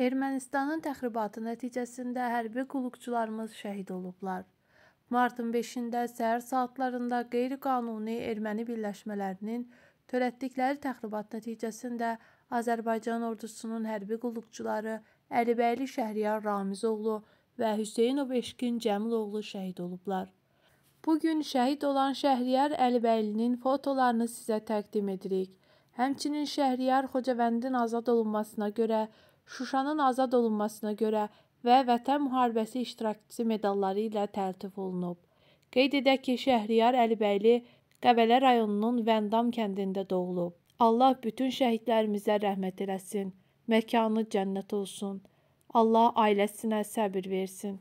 Ermənistanın təxribatı nəticəsində hərbi qulluqçularımız şəhid olublar. Martın 5-də səhər saatlarında qeyri-qanuni erməni birləşmələrinin törətdikləri təxribat nəticəsində Azərbaycan ordusunun hərbi qulluqçuları Əlibəyli Şəhriyar Ramizoğlu və Hüseynov Eşkin Cəmiloğlu şəhid olublar. Bu gün şəhid olan Şəhriyar Əlibəylinin fotolarını sizə təqdim edirik. Həmçinin Şəhriyar Xocavəndin azad olunmasına görə Şuşanın azad olunmasına görə və Vətən müharibəsi iştirakçısı medalları ilə təltif olunub. Qeyd edək ki, Şəhriyar Əlibəyli Qəbələ rayonunun Vəndam kəndində doğulub. Allah bütün şəhidlərimizə rəhmət eləsin. Məkanı cənnət olsun. Allah ailəsinə səbir versin.